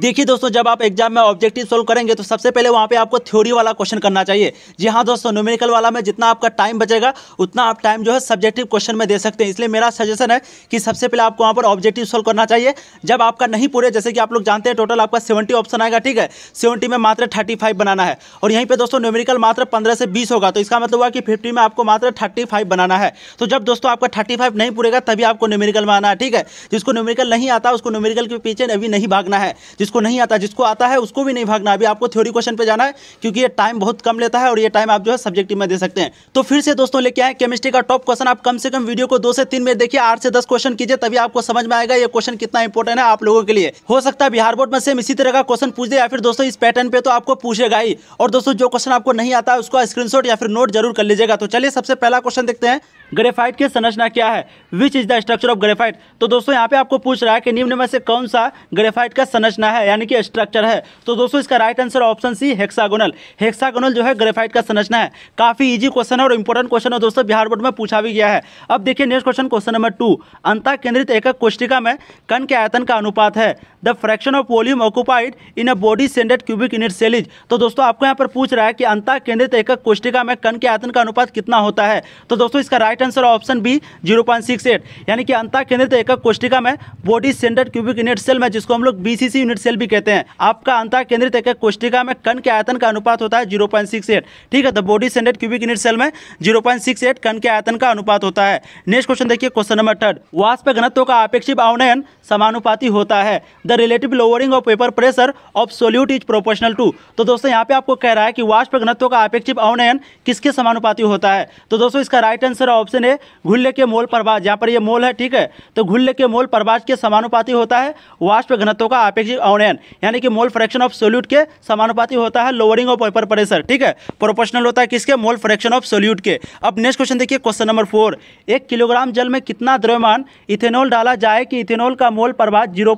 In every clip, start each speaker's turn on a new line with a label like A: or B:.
A: देखिए दोस्तों जब आप एग्जाम में ऑब्जेक्टिव सोल्व करेंगे तो सबसे पहले वहाँ पे आपको थ्योरी वाला क्वेश्चन करना चाहिए जी हाँ दोस्तों न्यूमेरिकल वाला में जितना आपका टाइम बचेगा उतना आप टाइम जो है सब्जेक्टिव क्वेश्चन में दे सकते हैं इसलिए मेरा सजेशन है कि सबसे पहले आपको वहाँ पर ऑब्जेक्टिव सोल्व करना चाहिए जब आपका नहीं पूरे जैसे कि आप लोग जानते हैं टोटल आपका सेवेंटी ऑप्शन आएगा ठीक है सेवेंटी में मात्र थर्टी फाइव बनाना है और यहीं पर दोस्तों न्यूमेरिकल मात्र पंद्रह से बीस होगा तो इसका मतलब हुआ कि फिफ्टी में आपको मात्र थर्टी फाइव बनाना है तो जब दोस्तों आपका थर्टी फाइव नहीं पूरेगा तभी आपको न्यूमेरिकल में आना है ठीक है जिसको न्यूमेरिकल नहीं आता उसको न्यूमेरिकल के पीछे अभी नहीं भागना है जिसको नहीं आता जिसको आता है उसको भी नहीं भागना अभी आपको थ्योरी क्वेश्चन पे जाना है क्योंकि ये टाइम बहुत कम लेता है और ये टाइम आप जो है सब्जेक्टिव में दे सकते हैं तो फिर से दोस्तों लेके आए केमिस्ट्री का टॉप क्वेश्चन आप कम से कम वीडियो को दो से तीन में देखिए आठ से दस क्वेश्चन कीजिए तभी आपको समझ में आएगा ये क्वेश्चन कितना इंपॉर्टेंट है आप लोगों के लिए हो सकता है बिहार बोर्ड में सेम इसी तरह का क्वेश्चन पूछ दे या फिर दोस्तों इस पैटर्न पे तो आपको पूछेगा ही और दोस्तों जो क्वेश्चन आपको नहीं आता है उसका स्क्रीनशॉट या फिर नोट जरूर कर लीजिएगा तो चलिए सबसे पहला क्वेश्चन देखते हैं ग्रेफाइट की संरचना क्या है which is the structure of graphite तो दोस्तों यहाँ पे आपको पूछ रहा है कि निम्न में से कौन सा ग्रेफाइट का संरचना है यानी कि स्ट्रक्चर है तो दोस्तों इसका right answer option C hexagonal hexagonal जो है ग्रेफाइट का संरचना है काफी इजी क्वेश्चन है और इंपॉर्टेंट क्वेश्चन है दोस्तों बिहार बोर्ड में पूछा भी गया है अब देखिए next question question number two अंता केंद्रित एकक कोष्टिका में कण के आयतन का अनुपात है the fraction of volume occupied in a body centred cubic unit cells तो दोस्तों आपको यहाँ पर पूछ रहा है कि अंता केंद्रित एकक कोष्टिका में कण के आयतन का अनुपात कितना होता है तो दोस्तों इसका right right answer option B zero point six eight यानी कि अंता केंद्रित एकक कोष्टिका में body centre cubic unit cell में जिसको हम लोग बीसीसी यूनिट सेल भी कहते हैं आपका अंता केंद्रित एकक कोष्टिका में कण के आयतन का अनुपात होता है जीरो पॉइंट सिक्स एट ठीक है तो body centred cubic unit cell में जीरो पॉइंट सिक्स एट कण के आयतन का अनुपात होता है नेक्स्ट क्वेश्चन देखिए क्वेश्चन नंबर थर्ड वाष्प घनत्व का अपेक्षित अवनयन समानुपाती होता है the relative lowering of vapour pressure of solute is proportional to तो दोस्तों यहाँ पे आपको कह रहा है कि वाष्प घनत्व का अपेक्षित अवनयन किसके समानुपाती होता है तो दोस्तों इसका राइट आंसर ऑप्शन ऑप्शन है घुल्ले के मोल प्रवास यहाँ पर ये मोल है ठीक है तो घुल्ले के मोल प्रवास के समानुपाती होता है वाष्प घनत्व का अपेक्षित अवनयन यानी कि मोल फ्रैक्शन ऑफ सोल्यूट के समानुपाती होता है लोअरिंग ऑफ पेपर प्रेशर ठीक है प्रोपोर्शनल होता है किसके मोल फ्रैक्शन ऑफ सोल्यूट के अब नेक्स्ट क्वेश्चन देखिए क्वेश्चन नंबर फोर एक किलोग्राम जल में कितना द्रव्यमान इथेनॉल डाला जाए कि इथेनॉल का मोल प्रवास जीरो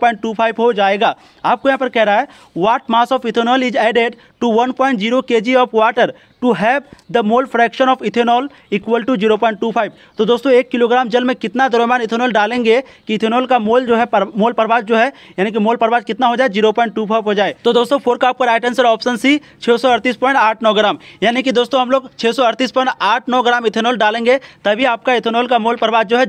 A: हो जाएगा आपको यहाँ पर कह रहा है what mass of ethanol is added of 1.0 to have the mole fraction of mole equal to zero point two 0.25 तो दोस्तों एक किलोग्राम जल में कितना द्रव्यमान इथेनॉल डालेंगे कि इथेनॉल का मोल जो है पर, मोल प्रभाव जो है यानी कि मोल प्रभाव कितना हो जाए 0.25 हो जाए तो दोस्तों फोर का आपका राइट आंसर ऑप्शन सी नौ ग्राम यानी कि दोस्तों हम लोग नौ ग्राम इथेनॉल डालेंगे तभी आपका इथेनॉल का मोल प्रभाव जो है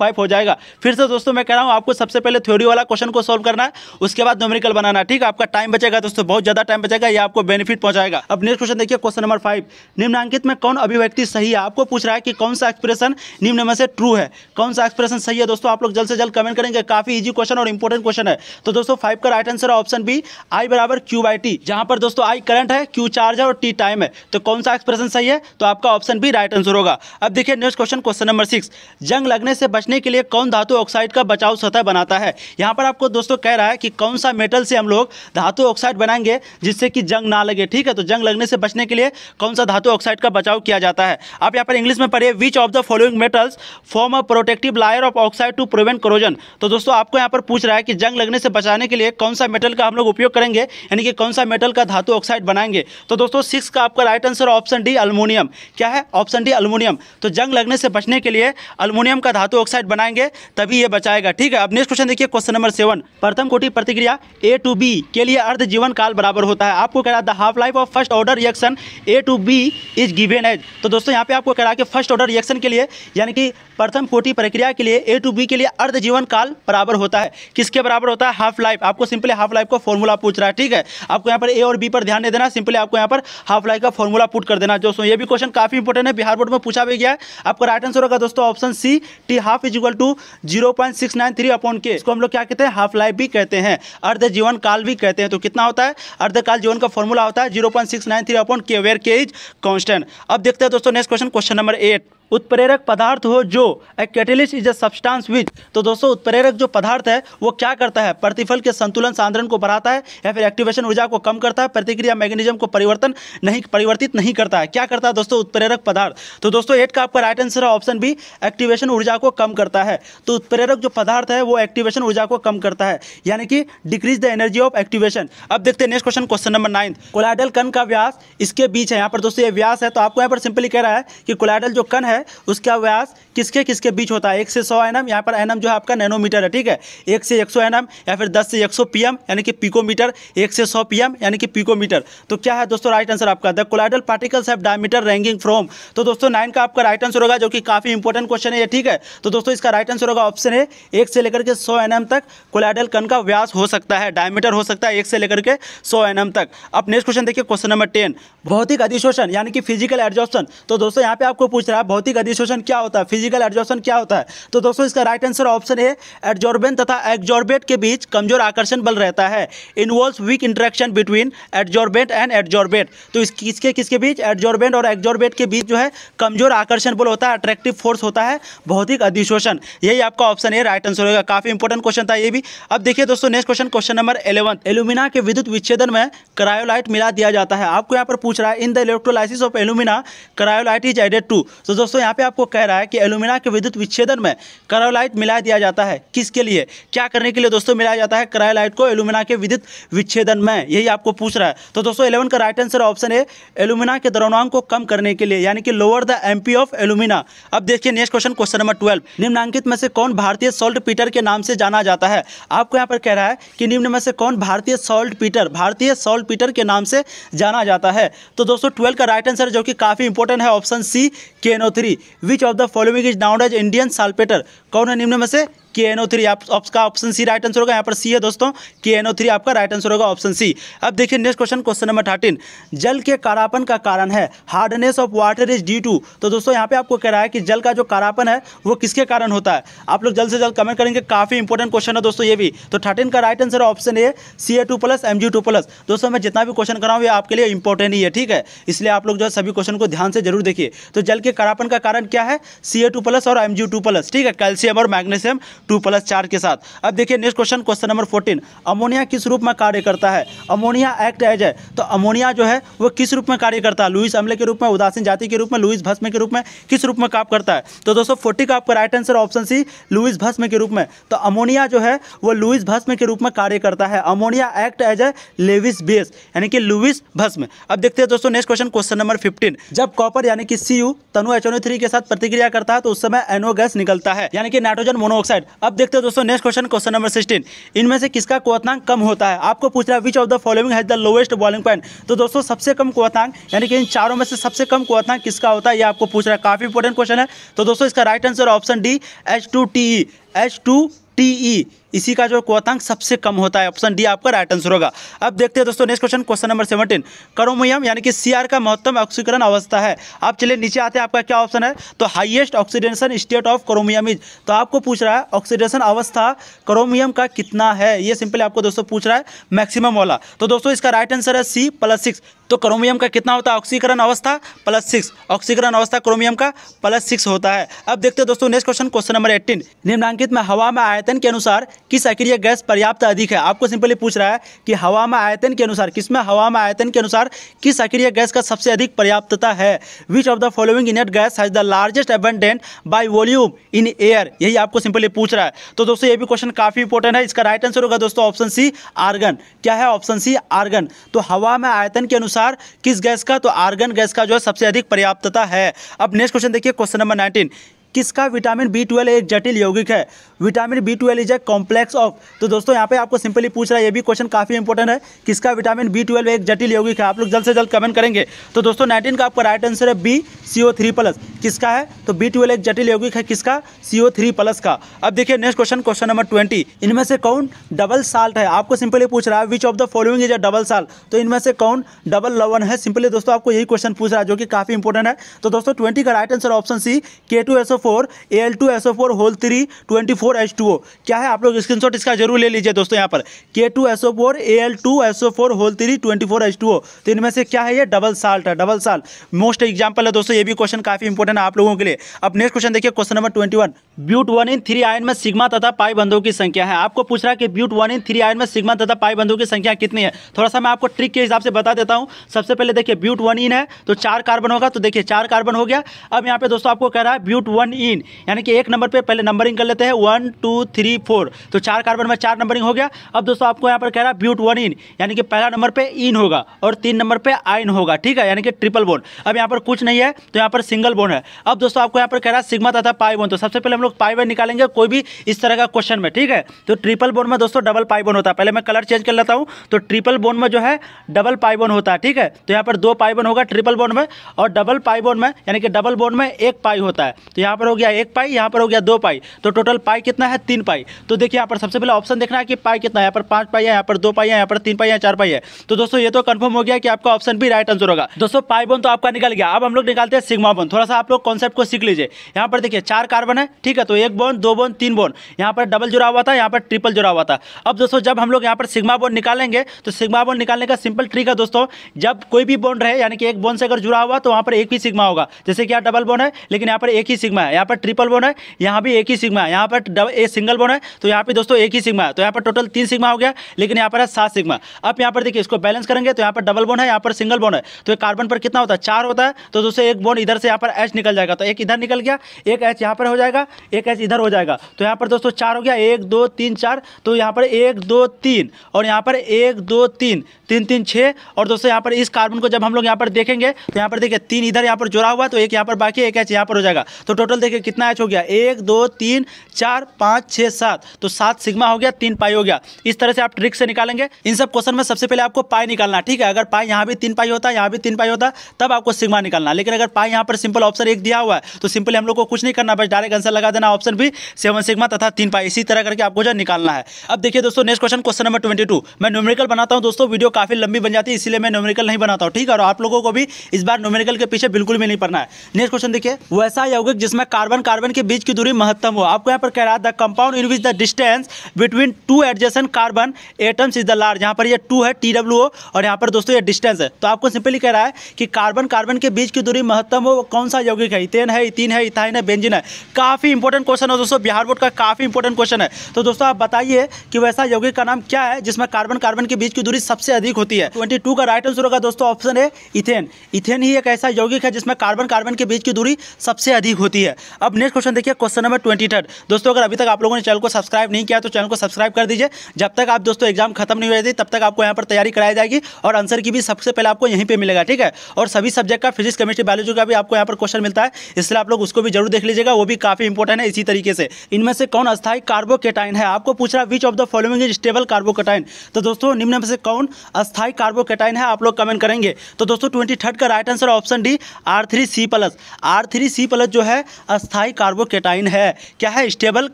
A: फाइव हो जाएगा फिर से दोस्तों मैं कह रहा हूँ आपको सबसे पहले थ्योरी वाला क्वेश्चन को सॉल्व करना है उसके बाद नोमरिकल बनाना ठीक है आपका टाइम बचेगा दोस्तों बहुत ज़्यादा टाइम बचेगा या आपको बेनिफिट पहुंचाएगा अब नेक्स्ट क्वेश्चन देखिए क्वेश्चन नंबर फाइव निम्नांकित में कौन अभिव्यक्ति सही है आपको पूछ रहा है कि कौन सा एक्सप्रेशन निम्न में से ट्रू है कौन सा एक्सप्रेशन सही है दोस्तों आप लोग जल्द से जल्द कमेंट करेंगे काफी इजी क्वेश्चन और इंपॉर्टेंट क्वेश्चन है तो दोस्तों फाइव का right answer option B I बराबर क्यू बाई टी जहां पर दोस्तों आई करंट है क्यू चार्ज है और टी टाइम है तो कौन सा एक्सप्रेशन सही है तो आपका ऑप्शन बी राइट आंसर होगा अब देखिए next question question number six जंग लगने से बचने के लिए कौन धातु ऑक्साइड का बचाव सतह बनाता है यहां पर आपको दोस्तों कह रहा है कि कौन सा मेटल से हम लोग धातु ऑक्साइड बनाएंगे जिससे कि जंग जंग ना लगे ठीक है तो जंग लगने से बचने के लिए कौन सा धातु ऑक्साइड का बचाव किया जाता है आप यहाँ पर इंग्लिश में पढ़िए which of the following metals form a protective layer of oxide to prevent corrosion तो दोस्तों आपको यहाँ पर पूछ रहा है कि जंग लगने से बचाने के लिए कौन सा मेटल का हम लोग उपयोग करेंगे यानी कि कौन सा मेटल का धातु ऑक्साइड बनाएंगे तो दोस्तों सिक्स का आपका right answer option D aluminium क्या है ऑप्शन डी अल्मोनियम तो जंग लगने से बचने के लिए अल्मोनियम का धातु ऑक्साइड बनाएंगे तभी यह बचाएगा ठीक है अब नेक्स्ट क्वेश्चन देखिए क्वेश्चन नंबर सेवन प्रथम कोटि प्रतिक्रिया ए टू बी के लिए अर्ध जीवन काल बराबर होता है आपको कह रहा the half life of first order reaction A to B is given as तो दोस्तों यहाँ पे आपको कह रहा है कि फर्स्ट ऑर्डर रिएक्शन के लिए यानी कि प्रथम कोटि प्रक्रिया के लिए ए टू बी के लिए अर्ध जीवन काल बराबर होता है किसके बराबर होता है हाफ लाइफ आपको सिंपली हाफ लाइफ का फॉर्मूला पूछ रहा है ठीक है आपको यहाँ पर ए और बी पर ध्यान नहीं देना सिंपली आपको यहाँ पर हाफ लाइफ का फॉर्मूला पुट कर देना दोस्तों ये भी क्वेश्चन काफी इंपॉर्टेंट है बिहार बोर्ड में पूछा भी गया है आपका राइट आंसर होगा दोस्तों option C T half is equal to zero point six nine three upon K इसको हम लोग क्या कहते हैं हाफ लाइफ भी कहते हैं अर्ध जीवन काल भी कहते हैं तो कितना होता है अर्धकाल जीवन का फॉर्मूला होता है zero point six nine three upon K where K is constant अब देखते हैं दोस्तों next question question number eight उत्प्रेरक पदार्थ हो जो a catalyst is a substance which तो दोस्तों उत्प्रेरक जो पदार्थ है वो क्या करता है प्रतिफल के संतुलन सांद्रण को बढ़ाता है या फिर एक्टिवेशन ऊर्जा को कम करता है प्रतिक्रिया मैग्नीजम को परिवर्तन नहीं परिवर्तित नहीं करता है क्या करता है दोस्तों उत्प्रेरक पदार्थ तो दोस्तों एट का आपका राइट आंसर है ऑप्शन बी एक्टिवेशन ऊर्जा को कम करता है तो उत्प्रेरक जो पदार्थ है वो एक्टिवेशन ऊर्जा को कम करता है यानी कि decrease the energy of activation अब देखते हैं next question question number ninth colloidal कन का व्यास इसके बीच है यहाँ पर दोस्तों ये व्यास है तो आपको यहाँ पर सिंपली कह रहा है कि कोलाइडल जो कन है है उसका व्यास किसके किसके बीच होता है एक से सौ एनम यहाँ पर एनम जो है आपका नैनोमीटर है ठीक है एक से एक सौ एनम या फिर दस से एक सौ पीएम यानी कि पिकोमीटर एक से सौ पीएम यानी कि पिकोमीटर तो क्या है दोस्तों राइट आंसर आपका the colloidal particles have diameter ranging from तो दोस्तों नाइन का आपका राइट आंसर होगा जो कि काफ़ी इंपॉर्टेंट क्वेश्चन है ये ठीक है तो दोस्तों इसका राइट आंसर होगा ऑप्शन है एक से लेकर के सौ एन तक कोलाइडल कन का व्यास हो सकता है डायमीटर हो सकता है एक से लेकर के सौ एन तक अब नेक्स्ट क्वेश्चन देखिए क्वेश्चन नंबर टेन भौतिक अधिशोषण यानी कि फिजिकल एडजॉर्प्शन तो दोस्तों यहाँ पे आपको पूछ रहा है भौतिक अधिशोषण क्या होता है फिजिकल एडजॉर्शन क्या होता है तो दोस्तों इसका राइट आंसर ऑप्शन है एडजॉर्बेंट तथा एक्जॉर्बेट के बीच कमजोर आकर्षण बल रहता है involve weak interaction between adsorbent and adsorbate तो इस किसके किसके बीच एडजॉर्बेंट और एक्जॉर्बेट के बीच जो है कमजोर आकर्षण बल होता है अट्रैक्टिव फोर्स होता है भौतिक अधिशोषण यही आपका ऑप्शन है राइट आंसर होगा काफी इंपॉर्टेंट क्वेश्चन था ये भी अब देखिए दोस्तों next question question number eleven alumina के विद्युत विच्छेदन में क्रायोलाइट मिला दिया जाता है आपको यहाँ पर पूछ रहा है in the electrolysis of alumina cryolite is added to तो दोस्तों दोस्तों यहाँ पे आपको कह रहा है कि एलुमिना के विद्युत विच्छेदन में करायोलाइट मिला दिया जाता है किसके लिए क्या करने के लिए दोस्तों मिलाया जाता है करायोलाइट को एलुमिना के विद्युत विच्छेदन में यही आपको पूछ रहा है तो दोस्तों इलेवन का राइट आंसर ऑप्शन है एलुमिना के द्रवनांग को कम करने के लिए यानी कि lower the M of alumina अब देखिए next question question number twelve निम्नांकित में से कौन भारतीय सोल्ट पीटर के नाम से जाना जाता है आपको यहाँ पर कह रहा है कि निम्न में से कौन भारतीय सोल्ट पीटर भारतीय सोल्ट पीटर के नाम से जाना जाता है तो दोस्तों ट्वेल्व का राइट आंसर जो कि काफ़ी इंपोर्टेंट है option C K N O three which of the following is known as Indian saltpetre कौन है निम्न में से के एन ओ थ्री आपका ऑप्शन सी राइट आंसर होगा यहाँ पर सी है दोस्तों के एन ओ थ्री आपका राइट आंसर होगा ऑप्शन सी अब देखिए next question question number thirteen जल के कारापन का कारण है hardness of water is due to तो दोस्तों यहाँ पे आपको कह रहा है कि जल का जो कारापन है वो किसके कारण होता है आप लोग जल्द से जल्द कमेंट करेंगे काफ़ी इंपॉर्टेंट क्वेश्चन है दोस्तों ये भी तो थर्टीन का right answer option A C A two plus M G two plus दोस्तों मैं जितना भी क्वेश्चन कराऊँ ये आपके लिए इंपॉर्टेंट ही है ठीक है इसलिए आप लोग जो है सभी क्वेश्चन को ध्यान से जरूर देखिए तो जल के कारापन का कारण क्या है सी ए टू प्लस और एम जी टू प्लस ठीक है कैल्शियम और मैग्नेशियम टू प्लस चार के साथ अब देखिए next question question number fourteen ammonia किस रूप में कार्य करता है अमोनिया एक्ट एज है तो अमोनिया जो है वो किस रूप में कार्य करता है लुइस अम्ले के रूप में उदासीन जाति के रूप में लुइस भस्म के रूप में किस रूप में काम करता है तो दोस्तों फोर्टी का आपका right answer option C Lewis भस्म के रूप में तो अमोनिया जो है वो लुइस भस्म के रूप में कार्य करता है ammonia act as a Lewis base यानी कि लुइस भस्म अब देखते हैं दोस्तों next question question number fifteen जब कॉपर यानी कि सी यू तनु एच के साथ प्रतिक्रिया करता है तो उस समय एनो गैस निकलता है यानी कि नाइट्रोजन मोनोऑक्साइड अब देखते हैं दोस्तों next question question number sixteen इनमें से किसका क्वतांक कम होता है आपको पूछ रहा है which of the following has the lowest boiling point तो दोस्तों सबसे कम क्वतांक यानी कि इन चारों में से सबसे कम क्वतांक किसका होता है ये आपको पूछ रहा है काफ़ी इंपॉर्टेंट क्वेश्चन है तो दोस्तों इसका right answer option D H two T E H two T E इसी का जो क्वातांक सबसे कम होता है ऑप्शन डी आपका राइट आंसर होगा अब देखते हैं दोस्तों next question question number seventeen chromium यानी कि सी का महत्तम ऑक्सीकरण अवस्था है आप चलिए नीचे आते हैं आपका क्या ऑप्शन है तो highest oxidation state of chromium is तो आपको पूछ रहा है ऑक्सीडेशन अवस्था करोमियम का कितना है ये सिंपली आपको दोस्तों पूछ रहा है मैक्सिमम वाला तो दोस्तों इसका राइट आंसर है सी प्लस सिक्स तो क्रोमियम का कितना होता है ऑक्सीकरण अवस्था प्लस सिक्स ऑक्सीकरण अवस्था क्रोमियम का प्लस सिक्स होता है अब देखते हैं दोस्तों next question question number eighteen निम्नांकित में हवा में आयतन के अनुसार कि सक्रिय गैस पर्याप्त अधिक है आपको सिंपली पूछ रहा है कि हवा में आयतन के अनुसार किसमें हवा में आयतन के अनुसार किस सक्रिय गैस का सबसे अधिक पर्याप्तता है which of the following inert gas has the largest abundant by volume in air यही आपको सिंपली पूछ रहा है तो दोस्तों ये भी क्वेश्चन काफ़ी इंपॉर्टेंट है इसका राइट आंसर होगा दोस्तों ऑप्शन सी आर्गन क्या है ऑप्शन सी आर्गन तो हवा में आयतन के अनुसार किस गैस का तो आर्गन गैस का जो है सबसे अधिक पर्याप्तता है अब नेक्स्ट क्वेश्चन देखिए क्वेश्चन नंबर नाइनटीन किसका विटामिन बी ट्वेल्व एक जटिल यौगिक है vitamin B twelve is a complex of तो दोस्तों यहाँ पे आपको सिंपली पूछ रहा है ये भी क्वेश्चन काफ़ी इंपॉर्टेंट है किसका विटामिन बी ट्वेल्व एक जटिल यौगिक है आप लोग जल्द से जल्द कमेंट करेंगे तो दोस्तों नाइनटीन का आपका राइट आंसर है B C O three plus किसका है तो बी ट्वेल्व एक जटिल यौगिक है किसका सी ओ थ्री प्लस का अब देखिए next question question number twenty इनमें से कौन डबल साल्ट है आपको सिंपली पूछ रहा है which of the following is a double salt तो इनमें से कौन डबल लवन है सिंपली दोस्तों आपको यही क्वेश्चन पूछ रहा है जो कि काफ़ी इंपॉर्टेंट है तो दोस्तों ट्वेंटी का right answer option C K two S O four A L two S O four whole three twenty four H two O क्या है आप लोग स्क्रीन शॉट इसका जरूर ले लीजिए दोस्तों यहाँ पर K two S O four A L two S O four whole three twenty four H two O तो इनमें से क्या है ये डबल साल्ट है डबल साल मोस्ट एग्जाम्पल है दोस्तों ये भी क्वेश्चन काफ़ी इंपॉर्टेंट है आप लोगों के लिए अब नेक्स्ट क्वेश्चन देखिए question number twenty one but one en three yne में सिग्मा तथा पाई बंधों की संख्या है आपको पूछ रहा है कि but one en three yne में सिग्मा तथा पाई बंधों की संख्या कितनी है थोड़ा सा मैं आपको ट्रिक के हिसाब से बता देता हूं सबसे पहले देखिए ब्यूट वन इन है तो चार कार्बन होगा तो देखिए चार कार्बन हो गया अब यहाँ पे दोस्तों आपको कह रहा है ब्यूट वन इन यानी कि एक नंबर पर पहले नंबरिंग कर लेते हैं वन टू थ्री फोर तो चार कार्बन में चार नंबरिंग हो गया अब दोस्तों आपको यहाँ पर कह रहा है ब्यूट वन इन यानी कि पहला नंबर पर इन होगा और तीन नंबर पर आइन होगा ठीक है यानी कि ट्रिपल बोन अब यहाँ पर कुछ नहीं है तो यहाँ पर सिंगल बोन है अब दोस्तों आपको यहाँ पर कह रहा है सिग्मा तथा पाई बोन तो सबसे पहले लोग पाई वन निकालेंगे कोई भी इस तरह का क्वेश्चन में ठीक है तो ट्रिपल बोन में दोस्तों डबल पाई बोन होता है पहले मैं कलर चेंज कर लेता हूँ तो ट्रिपल बोन में जो है डबल पाई बोन होता है ठीक है तो यहाँ पर दो पाई बोन होगा ट्रिपल बोन में और डबल पाई बोन में यानी कि डबल बोन में एक पाई होता है तो यहाँ पर हो गया एक पाई यहाँ पर हो गया दो पाई तो टोटल पाई कितना है तीन पाई तो देखिए यहाँ पर सबसे पहले ऑप्शन देखना है कि पाई कितना है यहाँ पर पाँच पाई है यहाँ पर दो पाई है यहाँ पर तीन पाई है चार पाई है तो दोस्तों ये तो कन्फर्म हो गया कि आपका ऑप्शन भी राइट आंसर होगा दोस्तों पाई बोन तो आपका निकल गया अब हम लोग निकालते हैं सिग्मा बोन थोड़ा सा आप लोग कॉन्सेप्ट को सीख लीजिए यहाँ पर देखिए चार कार्बन है ठीक है तो एक बोन दो बोन तीन बोन यहाँ पर डबल जुड़ा हुआ था यहाँ पर ट्रिपल जुड़ा हुआ था अब दोस्तों जब हम लोग यहाँ पर सिग्मा बोन निकालेंगे तो सिग्मा बोन निकालने का सिंपल ट्रिक है दोस्तों जब कोई भी बोन रहे यानी कि एक बोन से अगर जुड़ा हुआ तो वहाँ पर एक ही सिग्मा होगा जैसे कि यहाँ डबल बोन है लेकिन यहाँ पर एक ही सिग्मा है यहाँ पर ट्रिपल बोन है यहाँ भी एक ही सिग्मा है यहाँ पर एक सिंगल बोन है तो यहाँ पर दोस्तों एक ही सिग्मा है तो यहाँ पर टोटल तीन सिग्मा हो गया लेकिन यहाँ पर है सात सिग्मा अब यहाँ पर देखिए इसको बैलेंस करेंगे तो यहाँ पर डबल बोन है यहाँ पर सिंगल बोन है तो कार्बन पर कितना होता है चार होता है तो दोस्तों एक बोन इधर से यहाँ पर एच निकल जाएगा तो एक इधर निकल गया एक एच यहाँ पर हो जाएगा एक एच इधर हो जाएगा तो यहाँ पर दोस्तों चार हो गया एक दो तीन चार तो यहाँ पर एक दो तीन और यहाँ पर एक दो तीन तीन तीन छः और दोस्तों यहाँ पर इस कार्बन को जब हम लोग यहाँ पर देखेंगे तो यहाँ पर देखिए तीन इधर यहाँ पर जुड़ा हुआ तो एक यहाँ पर बाकी एक एच यहाँ पर हो जाएगा तो टोटल देखिए कितना एच हो गया एक दो तीन चार पाँच छः सात तो सात सिग्मा हो गया तीन पाई हो गया इस तरह से आप ट्रिक से निकालेंगे इन सब क्वेश्चन में सबसे पहले आपको पाई निकालना ठीक है अगर पाई यहाँ भी तीन पाई होता यहाँ भी तीन पाई होता तब आपको सिग्मा निकालना लेकिन अगर पाई यहाँ पर सिंपल ऑप्शन एक दिया हुआ है तो सिंपली हम लोग को कुछ नहीं करना बस डायरेक्ट आंसर लगा देना ऑप्शन भी सेवन सिग्मा तथा तीन पाई इसी तरह करके आपको जो निकालना है अब देखिए दोस्तों next question question number twenty मैं न्यूमेरिकल बनाता हूँ दोस्तों वीडियो काफ़ी लंबी बन जाती है इसलिए मैं न्यूमेरिकल नहीं बनाता हूँ ठीक है और आप लोगों को भी इस बार न्यूमेरिकल के पीछे बिल्कुल भी नहीं पढ़ना है नेक्स्ट क्वेश्चन देखिए वैसा यौगिक जिसमें कार्बन कार्बन के बीच की दूरी महत्तम हो आपको यहाँ पर कह रहा है the compound in which the distance between two adjacent carbon atoms is the large यहाँ पर ये टू है टी डब्ल्यू ओ और यहाँ पर दोस्तों ये डिस्टेंस है तो आपको सिंपली कह रहा है कि कार्बन कार्बन के बीच की दूरी महत्तम हो कौन सा यौगिक है इथेन है इथिन है इथाइन है बेंजिन है काफ़ी इंपॉर्टेंट क्वेश्चन है दोस्तों बिहार बोर्ड का काफ़ी इंपॉर्टेंट क्वेश्चन है तो दोस्तों आप बताइए कि वैसा यौगिक का नाम क्या है जिसमें कार्बन कार्बन के बीच की दूरी सबसे अधिक होती है ट्वेंटी टू का राइट आंसर होगा दोस्तों ऑप्शन है इथेन इथेन ही एक ऐसा यौगिक है जिसमें कार्बन कार्बन के बीच की दूरी सबसे अधिक होती है अब नेक्स्ट क्वेश्चन देखिए क्वेश्चन नंबर ट्वेंटी थर्ड दोस्तों अगर अभी तक आप लोगों ने चैनल को सब्सक्राइब नहीं किया तो चैनल को सब्सक्राइब कर दीजिए जब तक आप दोस्तों एग्जाम खत्म नहीं हो जाती तब तक आपको यहाँ पर तैयारी कराई जाएगी और आंसर की भी सबसे पहले आपको यहीं पर मिलेगा ठीक है और सभी सब्जेक्ट का फिजिक्स केमिस्ट्री बायोलॉजी का भी आपको यहाँ पर क्वेश्चन मिलता है इसलिए आप लोग उसको भी जरूर देख लीजिएगा वो भी काफ़ी इंपॉर्टेंट कार्बोकेटाइन है इसी तरीके से इनमें से कौन अस्थाई कार्बोकेटाइन है आपको पूछ रहा है which of the following is stable carbocation तो दोस्तों निम्न में से कौन अस्थाई कार्बोकेटाइन है आप लोग कमेंट करेंगे तो दोस्तों ट्वेंटी थर्ड का right answer option D R three C plus R three C plus जो है अस्थाई कार्बोकेटाइन है क्या है स्टेबल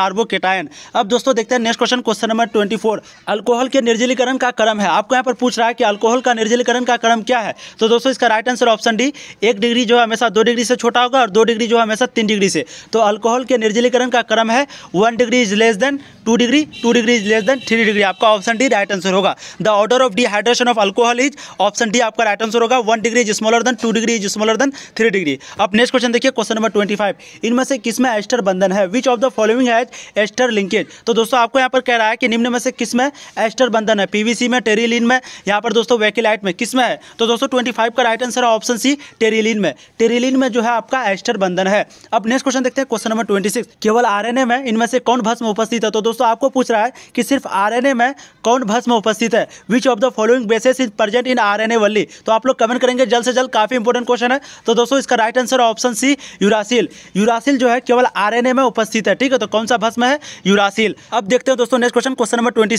A: कार्बोकेटाइन अब दोस्तों देखते हैं next question question number twenty four alcohol के निर्जलीकरण का क्रम है आपको यहाँ पर पूछ रहा है कि अल्कोहल का निर्जलीकरण का क्रम क्या है तो दोस्तों इसका राइट आंसर ऑप्शन डी एक डिग्री जो है हमेशा दो डिग्री से छोटा होगा और दो डिग्री जो है हमेशा तीन डिग्री से तो अल्कोहल के निर्जलीकरण का क्रम है one degree is less than two degree two degree is less than three degree आपका ऑप्शन डी राइट आंसर होगा the order of dehydration of alcohol is option D आपका राइट आंसर होगा one degree is smaller than two degree is smaller than three degree अब next question देखिए question number twenty five इनमें से किसमें ester बंधन है which of the following has ester linkage तो दोस्तों आपको यहाँ पर कह रहा है कि निम्न में से किसमें एस्टर बंधन है पीवीसी में टेरिलिन में यहाँ पर दोस्तों वैकेलाइट में किसमें है तो दोस्तों ट्वेंटी फाइव का राइट आंसर है ऑप्शन सी टेरिलिन में टेरिलिन में जो है आपका एस्टर बंधन है अब नेक्स्ट क्वेश्चन देखते हैं क्वेश्चन नंबर ट्वेंटी 26 केवल आरएनए में इनमें से कौन भस्म उपस्थित है तो दोस्तों आपको पूछ रहा है कि सिर्फ आरएनए में कौन भस्म उपस्थित है which of the following bases is present in RNA वल्ली तो आप लोग कमेंट करेंगे जल्द से जल्द काफ़ी इंपॉर्टेंट क्वेश्चन है तो दोस्तों इसका right answer option C uracil uracil जो है केवल आर में उपस्थित है ठीक है तो कौन सा भस्म है यूरासिल अब देखते हैं दोस्तों next question question number twenty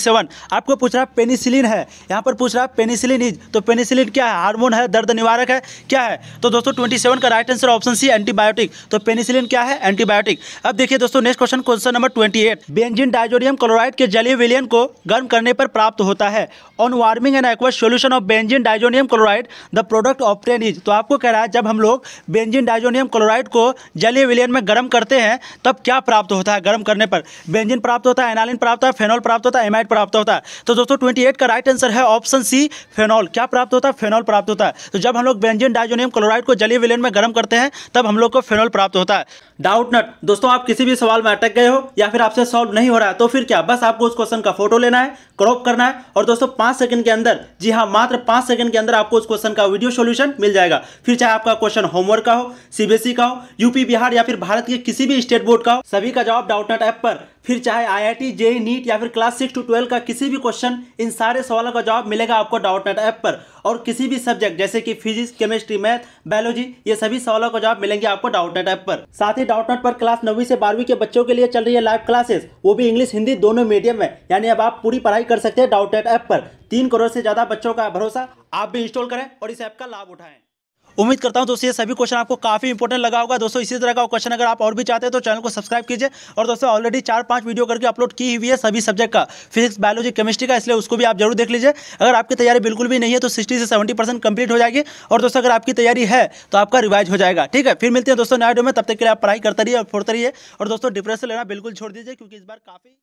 A: आपको पूछ रहा है पेनिसिलिन है यहाँ पर पूछ रहा है पेनिसिलिन इज तो पेनिसिलिन क्या है हार्मोन है दर्द निवारक है क्या है तो दोस्तों ट्वेंटी का right answer option C antibiotic तो पेनिसिलिन क्या है एंटीबायोटिक अब देखिए दोस्तों next question question number twenty benzene diazonium chloride के जलीय विलयन को गर्म करने पर प्राप्त होता है on warming and aqua solution of benzene diazonium chloride the product obtain is तो आपको कह रहा है जब हम लोग बेंजिन डाइजोनियम क्लोराइड को जलीय विलयन में गर्म करते हैं तब क्या प्राप्त होता है गर्म करने पर बेंजिन प्राप्त होता है एनालिन प्राप्त होता है फेनॉल प्राप्त होता है एमाइड प्राप्त होता है तो दोस्तों ट्वेंटी का राइट आंसर है ऑप्शन सी फेनॉल क्या प्राप्त होता है फेनॉल प्राप्त होता है तो जब हम लोग बेंजिन डाइजोनियम क्लोराइड को जलीय विलयन में गर्म करते हैं तब हम लोग को फेनॉल प्राप्त होता है डाउट नट दोस्तों दोस्तों आप किसी भी सवाल में अटक गए हो या फिर आपसे सॉल्व नहीं हो रहा है तो फिर क्या बस आपको उस क्वेश्चन का फोटो लेना है क्रॉप करना है और दोस्तों पांच सेकंड के अंदर जी हाँ मात्र पांच सेकंड के अंदर आपको उस क्वेश्चन का वीडियो सोल्यूशन मिल जाएगा फिर चाहे आपका क्वेश्चन होमवर्क का हो सीबीएसई e का हो यूपी बिहार या फिर भारत के किसी भी स्टेट बोर्ड का हो सभी का जवाब डाउटनेट ऐप पर फिर चाहे आईआईटी जेई नीट या फिर क्लास सिक्स टू ट्वेल्व का किसी भी क्वेश्चन इन सारे सवालों का जवाब मिलेगा आपको डाउट नेट ऐप पर और किसी भी सब्जेक्ट जैसे कि फिजिक्स केमिस्ट्री मैथ बायोलॉजी ये सभी सवालों का जवाब मिलेंगे आपको डाउट नेट ऐप पर साथ ही डाउट नेट पर क्लास नौवीं से बारहवीं के बच्चों के लिए चल रही है लाइव क्लासेस वो भी इंग्लिश हिंदी दोनों मीडियम में यानी अब आप पूरी पढ़ाई कर सकते हैं डाउट नेट ऐप पर तीन करोड़ से ज़्यादा बच्चों का भरोसा आप भी इंस्टॉल करें और इस ऐप का लाभ उठाएं उम्मीद करता हूँ दोस्तों ये सभी क्वेश्चन आपको काफ़ी इंपॉर्टेंट लगा होगा दोस्तों इसी तरह का क्वेश्चन अगर आप और भी चाहते हैं तो चैनल को सब्सक्राइब कीजिए और दोस्तों ऑलरेडी चार पाँच वीडियो करके अपलोड की हुई है सभी सब्जेक्ट का फिजिक्स बायोलॉजी केमिस्ट्री का इसलिए उसको भी आप जरूर देख लीजिए अगर आपकी तैयारी बिल्कुल भी नहीं है तो सिक्सटी से सेवेंटी परसेंट कंप्लीट हो जाएगी और दोस्तों अगर आपकी तैयारी है तो आपका रिवाइज हो जाएगा ठीक है फिर मिलते हैं दोस्तों नया वीडियो में तब तक के लिए आप पढ़ाई करते रहिए और फोड़ते रहिए और दोस्तों डिप्रेशन लेना बिल्कुल छोड़ दीजिए क्योंकि इस बार काफ़ी